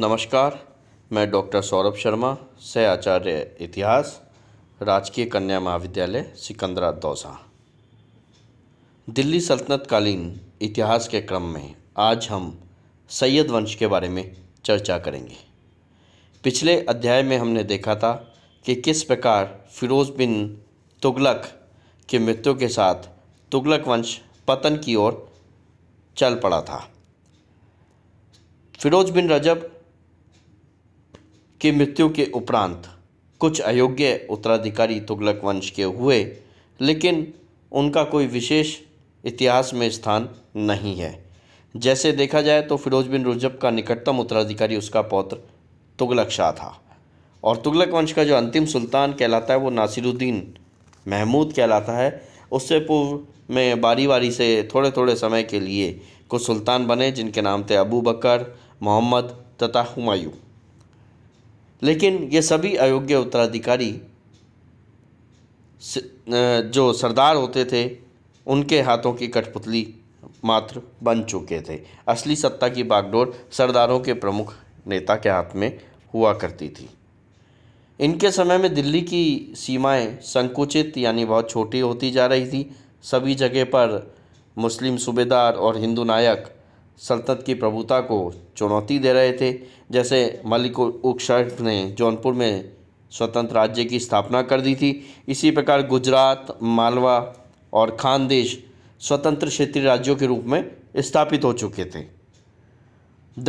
नमस्कार मैं डॉक्टर सौरभ शर्मा आचार्य इतिहास राजकीय कन्या महाविद्यालय सिकंदरा दौसा दिल्ली सल्तनतकालीन इतिहास के क्रम में आज हम सैयद वंश के बारे में चर्चा करेंगे पिछले अध्याय में हमने देखा था कि किस प्रकार फिरोज़ बिन तुगलक के मृत्यु के साथ तुगलक वंश पतन की ओर चल पड़ा था फिरोज बिन रजब की मृत्यु के उपरांत कुछ अयोग्य उत्तराधिकारी तुगलक वंश के हुए लेकिन उनका कोई विशेष इतिहास में स्थान नहीं है जैसे देखा जाए तो फिरोज बिन रुजब का निकटतम उत्तराधिकारी उसका पौत्र तुगलक शाह था और तुगलक वंश का जो अंतिम सुल्तान कहलाता है वो नासिरुद्दीन महमूद कहलाता है उससे पूर्व में बारी बारी से थोड़े थोड़े समय के लिए कुछ सुल्तान बने जिनके नाम थे अबू बकर मोहम्मद तथा हुमायूं लेकिन ये सभी अयोग्य उत्तराधिकारी जो सरदार होते थे उनके हाथों की कठपुतली मात्र बन चुके थे असली सत्ता की बागडोर सरदारों के प्रमुख नेता के हाथ में हुआ करती थी इनके समय में दिल्ली की सीमाएं संकुचित यानी बहुत छोटी होती जा रही थी सभी जगह पर मुस्लिम सूबेदार और हिंदू नायक सल्तनत की प्रभुता को चुनौती दे रहे थे जैसे मलिक उकशर्फ ने जौनपुर में स्वतंत्र राज्य की स्थापना कर दी थी इसी प्रकार गुजरात मालवा और खानदेश स्वतंत्र क्षेत्रीय राज्यों के रूप में स्थापित हो चुके थे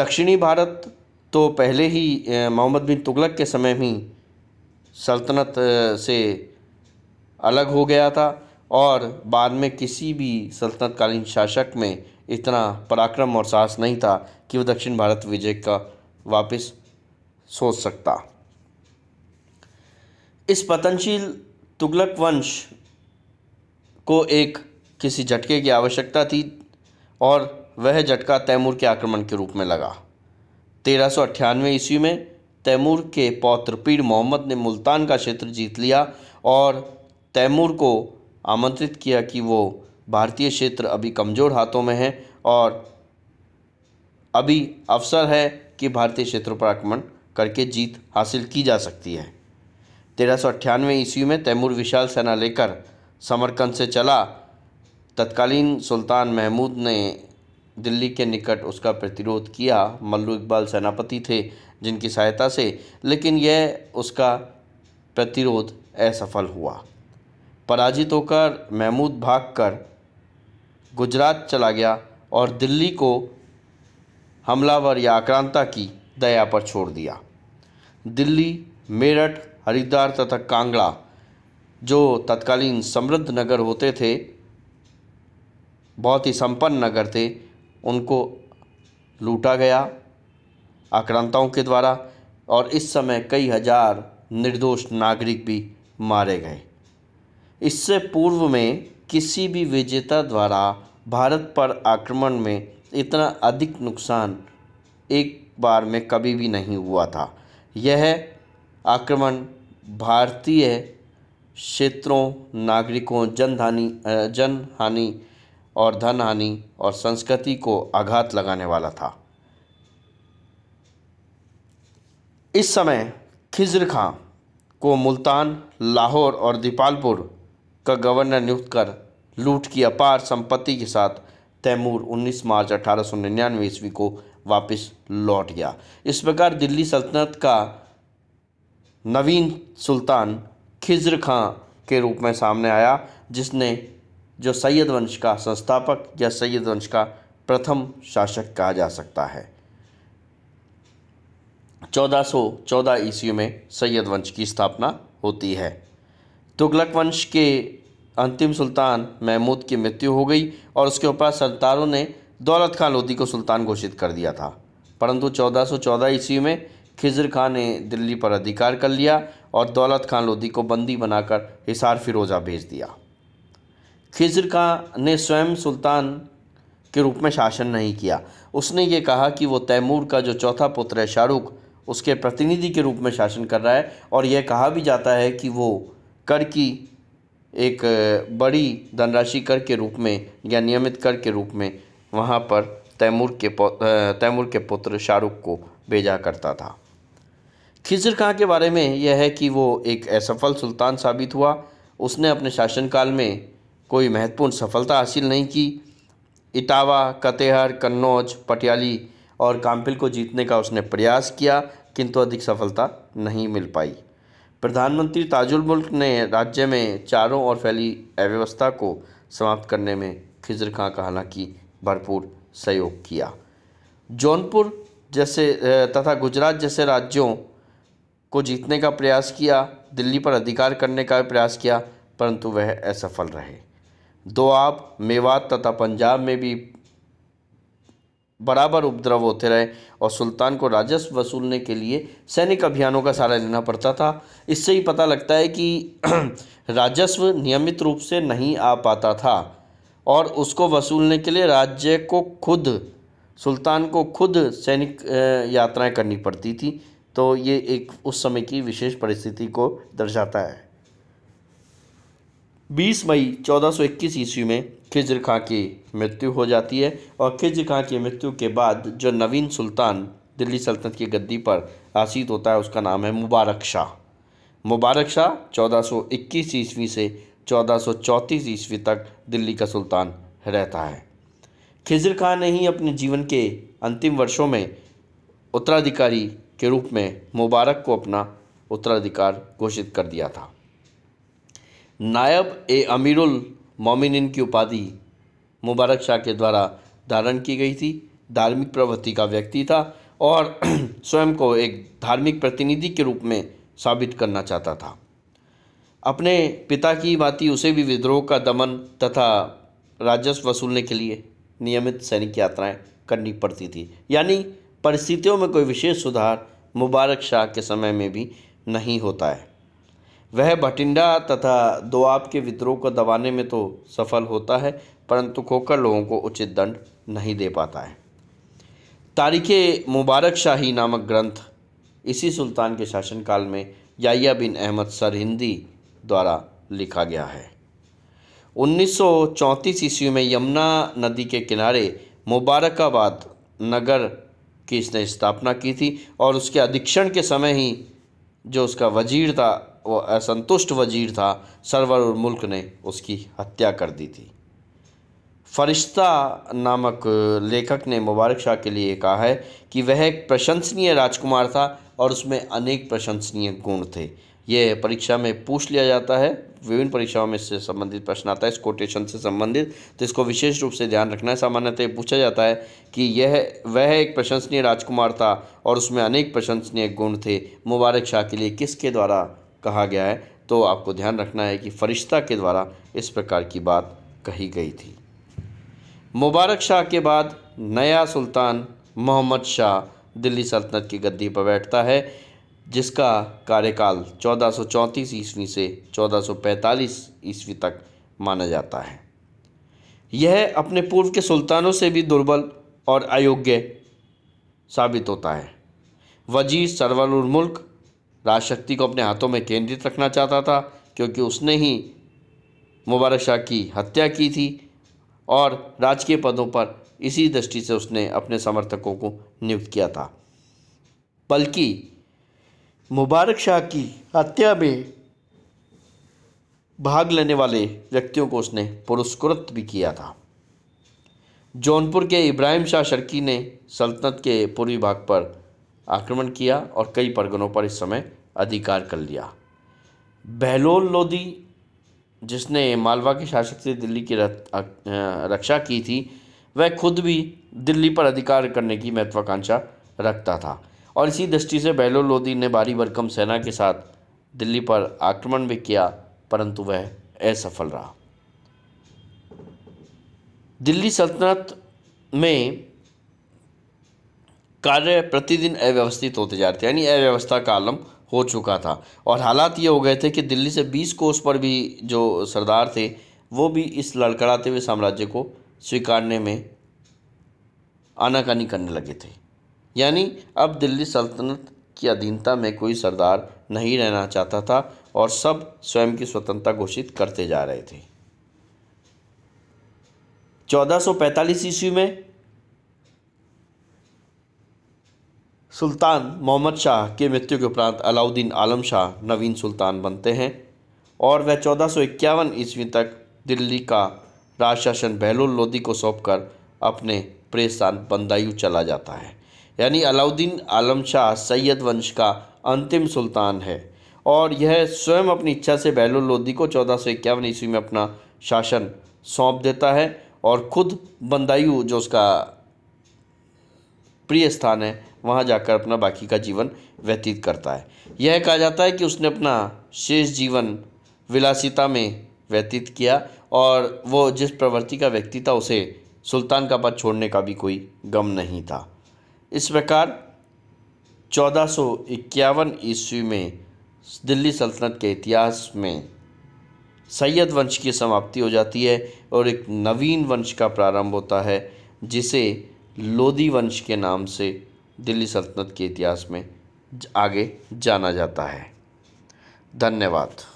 दक्षिणी भारत तो पहले ही मोहम्मद बिन तुगलक के समय ही सल्तनत से अलग हो गया था और बाद में किसी भी सल्तनतकालीन शासक में इतना पराक्रम और साहस नहीं था कि वह दक्षिण भारत विजय का वापस सोच सकता इस पतनशील तुगलक वंश को एक किसी झटके की आवश्यकता थी और वह झटका तैमूर के आक्रमण के रूप में लगा तेरह सौ अट्ठानवे ईस्वी में तैमूर के पौत्र पीर मोहम्मद ने मुल्तान का क्षेत्र जीत लिया और तैमूर को आमंत्रित किया कि वो भारतीय क्षेत्र अभी कमज़ोर हाथों में है और अभी अवसर है कि भारतीय क्षेत्रों पर आक्रमण करके जीत हासिल की जा सकती है तेरह सौ अट्ठानवे ईस्वी में तैमूर विशाल सेना लेकर समरकंद से चला तत्कालीन सुल्तान महमूद ने दिल्ली के निकट उसका प्रतिरोध किया मल्लू इकबाल सेनापति थे जिनकी सहायता से लेकिन यह उसका प्रतिरोध असफल हुआ पराजित होकर महमूद भागकर गुजरात चला गया और दिल्ली को हमलावर या आक्रांता की दया पर छोड़ दिया दिल्ली मेरठ हरिद्वार तथा कांगड़ा जो तत्कालीन समृद्ध नगर होते थे बहुत ही संपन्न नगर थे उनको लूटा गया आक्रांताओं के द्वारा और इस समय कई हज़ार निर्दोष नागरिक भी मारे गए इससे पूर्व में किसी भी विजेता द्वारा भारत पर आक्रमण में इतना अधिक नुकसान एक बार में कभी भी नहीं हुआ था यह आक्रमण भारतीय क्षेत्रों नागरिकों जन हानि जन हानि और धन हानि और संस्कृति को आघात लगाने वाला था इस समय खिज्र खां को मुल्तान लाहौर और दीपालपुर का गवर्नर नियुक्त कर लूट की अपार संपत्ति के साथ तैमूर 19 मार्च अठारह सौ निन्यानवे ईस्वी को वापस लौट गया इस प्रकार दिल्ली सल्तनत का नवीन सुल्तान खिज्र खां के रूप में सामने आया जिसने जो सैयद वंश का संस्थापक या सैयद वंश का प्रथम शासक कहा जा सकता है 1414 ईस्वी में सैयद वंश की स्थापना होती है तुगलक वंश के अंतिम सुल्तान महमूद की मृत्यु हो गई और उसके उपरांत सरदारों ने दौलत ख़ान लोधी को सुल्तान घोषित कर दिया था परंतु 1414 ईस्वी में खिजर खां ने दिल्ली पर अधिकार कर लिया और दौलत खां लोधी को बंदी बनाकर हिसार फिरोजा भेज दिया खिजर खां ने स्वयं सुल्तान के रूप में शासन नहीं किया उसने ये कहा कि वो तैमूर का जो चौथा पुत्र है शाहरुख उसके प्रतिनिधि के रूप में शासन कर रहा है और यह कहा भी जाता है कि वो कर की एक बड़ी धनराशि कर के रूप में या नियमित कर के रूप में वहाँ पर तैमूर के तैमूर के पुत्र शाहरुख को भेजा करता था खिजर खां के बारे में यह है कि वो एक असफल सुल्तान साबित हुआ उसने अपने शासनकाल में कोई महत्वपूर्ण सफलता हासिल नहीं की इटावा कतेहर कन्नौज पटियाली और कामपिल को जीतने का उसने प्रयास किया किंतु अधिक सफलता नहीं मिल पाई प्रधानमंत्री ताजुल मुल्क ने राज्य में चारों ओर फैली अव्यवस्था को समाप्त करने में खिजर खां का हालांकि भरपूर सहयोग किया जौनपुर जैसे तथा गुजरात जैसे राज्यों को जीतने का प्रयास किया दिल्ली पर अधिकार करने का प्रयास किया परंतु वह असफल रहे दोआब मेवात तथा पंजाब में भी बराबर उपद्रव होते रहे और सुल्तान को राजस्व वसूलने के लिए सैनिक अभियानों का सहारा लेना पड़ता था इससे ही पता लगता है कि राजस्व नियमित रूप से नहीं आ पाता था और उसको वसूलने के लिए राज्य को खुद सुल्तान को खुद सैनिक यात्राएं करनी पड़ती थी तो ये एक उस समय की विशेष परिस्थिति को दर्शाता है 20 मई 1421 ईस्वी में खिजर खां की मृत्यु हो जाती है और खिज्र खां की मृत्यु के बाद जो नवीन सुल्तान दिल्ली सल्तनत की गद्दी पर आसीत होता है उसका नाम है मुबारक शाह मुबारक शाह 1421 ईस्वी से 1434 ईस्वी तक दिल्ली का सुल्तान रहता है खिजर खां ने ही अपने जीवन के अंतिम वर्षों में उत्तराधिकारी के रूप में मुबारक को अपना उत्तराधिकार घोषित कर दिया था नायब ए अमीरुल मोमिन की उपाधि मुबारक शाह के द्वारा धारण की गई थी धार्मिक प्रवृत्ति का व्यक्ति था और स्वयं को एक धार्मिक प्रतिनिधि के रूप में साबित करना चाहता था अपने पिता की बाती उसे भी विद्रोह का दमन तथा राजस्व वसूलने के लिए नियमित सैनिक यात्राएं करनी पड़ती थी यानी परिस्थितियों में कोई विशेष सुधार मुबारक शाह के समय में भी नहीं होता है वह भटिंडा तथा दोआब के विद्रोह को दबाने में तो सफल होता है परंतु खोकर लोगों को उचित दंड नहीं दे पाता है तारीख़ मुबारक शाही नामक ग्रंथ इसी सुल्तान के शासनकाल में याया बिन अहमद सरहिंदी द्वारा लिखा गया है 1934 ईस्वी में यमुना नदी के किनारे मुबारकाबाद नगर की इसने स्थापना की थी और उसके अधीक्षण के समय ही जो उसका वजीर था वो असंतुष्ट वजीर था सरवर मुल्क ने उसकी हत्या कर दी थी फरिश्ता नामक लेखक ने मुबारक शाह के लिए कहा है कि वह एक प्रशंसनीय राजकुमार था और उसमें अनेक प्रशंसनीय गुण थे यह परीक्षा में पूछ लिया जाता है विभिन्न परीक्षाओं में इससे संबंधित प्रश्न आता है इस कोटेशन से संबंधित तो इसको विशेष रूप से ध्यान रखना है सामान्यतः पूछा जाता है कि यह वह एक प्रशंसनीय राजकुमार था और उसमें अनेक प्रशंसनीय गुण थे मुबारक शाह के लिए किसके द्वारा कहा गया है तो आपको ध्यान रखना है कि फरिश्ता के द्वारा इस प्रकार की बात कही गई थी मुबारक शाह के बाद नया सुल्तान मोहम्मद शाह दिल्ली सल्तनत की गद्दी पर बैठता है जिसका कार्यकाल 1434 ईस्वी से 1445 ईस्वी तक माना जाता है यह अपने पूर्व के सुल्तानों से भी दुर्बल और अयोग्य साबित होता है वजीर सरवर मुल्क राजशक्ति को अपने हाथों में केंद्रित रखना चाहता था क्योंकि उसने ही मुबारक शाह की हत्या की थी और राजकीय पदों पर इसी दृष्टि से उसने अपने समर्थकों को नियुक्त किया था बल्कि मुबारक शाह की हत्या में भाग लेने वाले व्यक्तियों को उसने पुरस्कृत भी किया था जौनपुर के इब्राहिम शाह शर्की ने सल्तनत के पूर्वी भाग पर आक्रमण किया और कई परगनों पर इस समय अधिकार कर लिया बहलोल लोदी जिसने मालवा के शासक से दिल्ली की रक्षा की थी वह खुद भी दिल्ली पर अधिकार करने की महत्वाकांक्षा रखता था और इसी दृष्टि से बहलोल लोदी ने भारी भरकम सेना के साथ दिल्ली पर आक्रमण भी किया परंतु वह असफल रहा दिल्ली सल्तनत में कार्य प्रतिदिन अव्यवस्थित होते जा रहे थे यानी अव्यवस्था का आलम हो चुका था और हालात ये हो गए थे कि दिल्ली से बीस कोस पर भी जो सरदार थे वो भी इस लड़कड़ाते हुए साम्राज्य को स्वीकारने में आनाकानी करने लगे थे यानी अब दिल्ली सल्तनत की अधीनता में कोई सरदार नहीं रहना चाहता था और सब स्वयं की स्वतंत्रता घोषित करते जा रहे थे 1445 ईस्वी में सुल्तान मोहम्मद शाह के मृत्यु के उपरांत अलाउद्दीन आलम शाह नवीन सुल्तान बनते हैं और वह चौदह सौ इक्यावन ईस्वी तक दिल्ली का राज शासन बहलोल लोदी को सौंपकर अपने प्रेस्थान बंदायू चला जाता है यानी अलाउद्दीन आलम शाह सैयद वंश का अंतिम सुल्तान है और यह स्वयं अपनी इच्छा से बहलोल लोदी को चौदह सौ इक्यावन ईस्वी में अपना शासन सौंप देता है और खुद बंदायू जो उसका प्रिय स्थान है वहाँ जाकर अपना बाकी का जीवन व्यतीत करता है यह कहा जाता है कि उसने अपना शेष जीवन विलासिता में व्यतीत किया और वो जिस प्रवृत्ति का व्यक्ति था उसे सुल्तान का पद छोड़ने का भी कोई गम नहीं था इस प्रकार चौदह सौ इक्यावन ईस्वी में दिल्ली सल्तनत के इतिहास में सैयद वंश की समाप्ति हो जाती है और एक नवीन वंश का प्रारंभ होता है जिसे लोदी वंश के नाम से दिल्ली सल्तनत के इतिहास में आगे जाना जाता है धन्यवाद